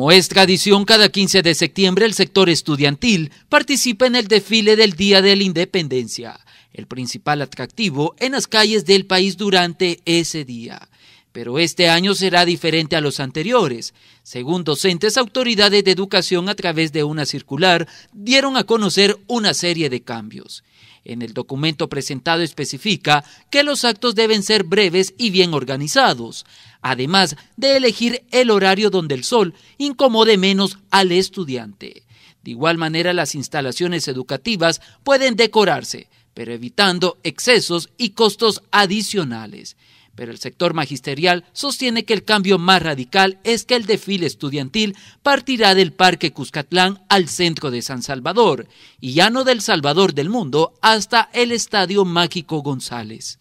Como es tradición, cada 15 de septiembre el sector estudiantil participa en el desfile del Día de la Independencia, el principal atractivo en las calles del país durante ese día. Pero este año será diferente a los anteriores. Según docentes, autoridades de educación a través de una circular dieron a conocer una serie de cambios en el documento presentado especifica que los actos deben ser breves y bien organizados, además de elegir el horario donde el sol incomode menos al estudiante. De igual manera, las instalaciones educativas pueden decorarse, pero evitando excesos y costos adicionales. Pero el sector magisterial sostiene que el cambio más radical es que el desfile estudiantil partirá del Parque Cuscatlán al centro de San Salvador y ya no del Salvador del Mundo hasta el Estadio Mágico González.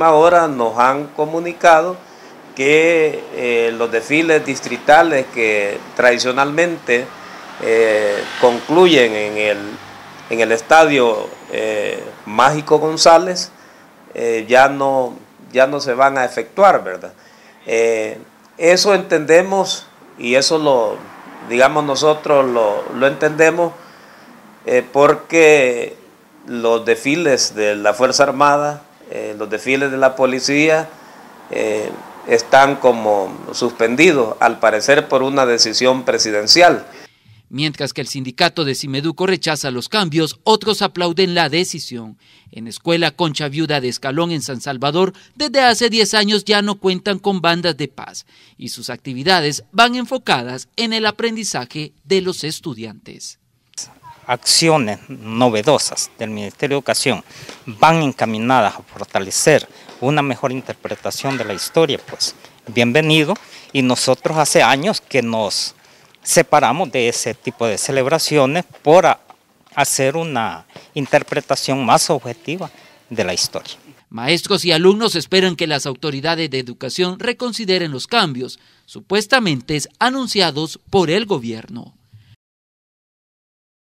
Ahora nos han comunicado que eh, los desfiles distritales que tradicionalmente eh, concluyen en el, en el estadio eh, Mágico González ya no ya no se van a efectuar, ¿verdad? Eh, eso entendemos y eso lo, digamos nosotros lo, entendemos eh, porque los desfiles de la Fuerza Armada, eh, los desfiles de la policía están como suspendidos, al parecer por una decisión presidencial. Mientras que el sindicato de Simeduco rechaza los cambios, otros aplauden la decisión. En Escuela Concha Viuda de Escalón en San Salvador, desde hace 10 años ya no cuentan con bandas de paz y sus actividades van enfocadas en el aprendizaje de los estudiantes. Acciones novedosas del Ministerio de Educación van encaminadas a fortalecer una mejor interpretación de la historia, pues bienvenido y nosotros hace años que nos separamos de ese tipo de celebraciones por hacer una interpretación más objetiva de la historia. Maestros y alumnos esperan que las autoridades de educación reconsideren los cambios, supuestamente anunciados por el gobierno.